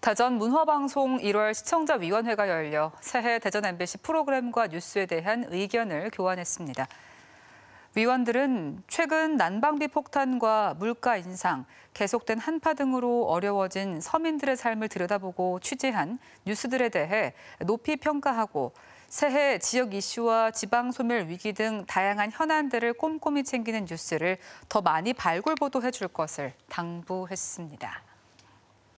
대전 문화방송 1월 시청자위원회가 열려 새해 대전 MBC 프로그램과 뉴스에 대한 의견을 교환했습니다. 위원들은 최근 난방비 폭탄과 물가 인상, 계속된 한파 등으로 어려워진 서민들의 삶을 들여다보고 취재한 뉴스들에 대해 높이 평가하고 새해 지역 이슈와 지방 소멸 위기 등 다양한 현안들을 꼼꼼히 챙기는 뉴스를 더 많이 발굴 보도해 줄 것을 당부했습니다.